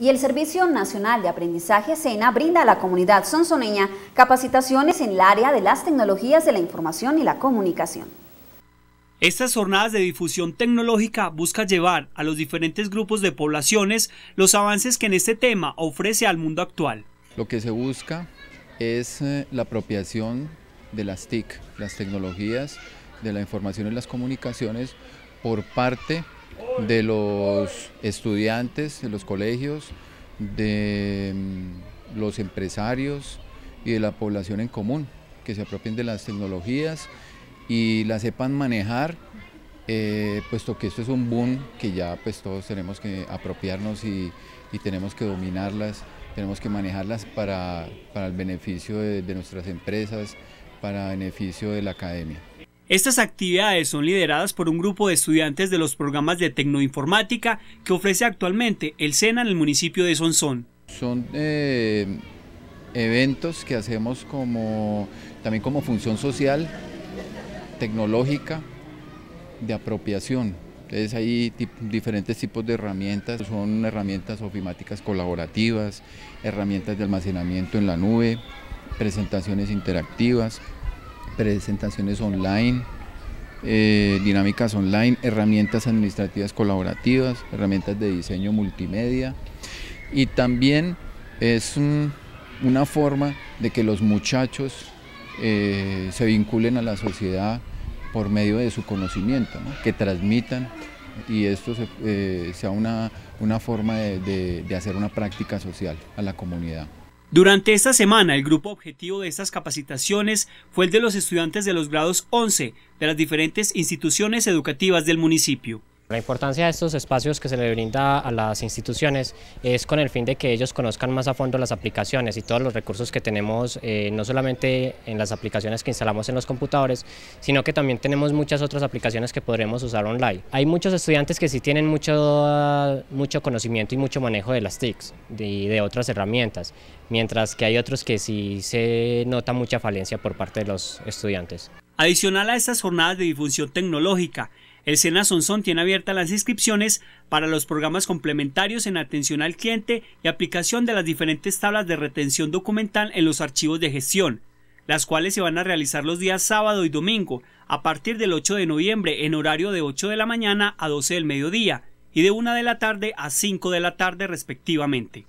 y el Servicio Nacional de Aprendizaje SENA brinda a la comunidad sonsoneña capacitaciones en el área de las tecnologías de la información y la comunicación. Estas jornadas de difusión tecnológica busca llevar a los diferentes grupos de poblaciones los avances que en este tema ofrece al mundo actual. Lo que se busca es eh, la apropiación de las TIC, las tecnologías de la información y las comunicaciones por parte de de los estudiantes, de los colegios, de mm, los empresarios y de la población en común, que se apropien de las tecnologías y las sepan manejar, eh, puesto que esto es un boom que ya pues todos tenemos que apropiarnos y, tenemos que dominarlas, tenemos que manejarlas para, el beneficio de, de nuestras empresas, para beneficio de la academia. Estas actividades son lideradas por un grupo de estudiantes de los programas de tecnoinformática que ofrece actualmente el SENA en el municipio de Sonsón. Son eh, eventos que hacemos como, también como función social, tecnológica, de apropiación. Entonces hay diferentes tipos de herramientas, son herramientas ofimáticas colaborativas, herramientas de almacenamiento en la nube, presentaciones interactivas, presentaciones online, eh, dinámicas online, herramientas administrativas colaborativas, herramientas de diseño multimedia y también es una forma de que los muchachos eh, se vinculen a la sociedad por medio de su conocimiento, que transmitan y esto eh, sea una, forma de hacer una práctica social a la comunidad. Durante esta semana, el grupo objetivo de estas capacitaciones fue el de los estudiantes de los grados 11 de las diferentes instituciones educativas del municipio. La importancia de estos espacios que se le brinda a las instituciones es con el fin de que ellos conozcan más a fondo las aplicaciones y todos los recursos que tenemos, eh, no solamente en las aplicaciones que instalamos en los computadores, sino que también tenemos muchas otras aplicaciones que podremos usar online. Hay muchos estudiantes que sí tienen mucho, mucho conocimiento y mucho manejo de las TICs y de otras herramientas, mientras que hay otros que sí se nota mucha falencia por parte de los estudiantes. Adicional a estas jornadas de difusión tecnológica, el SENA Sonson tiene abiertas las inscripciones para los programas complementarios en atención al cliente y aplicación de las diferentes tablas de retención documental en los archivos de gestión, las cuales se van a realizar los días sábado y domingo, a partir del 8 de noviembre en horario de 8 de la mañana a 12 del mediodía y de 1 de la tarde a 5 de la tarde respectivamente.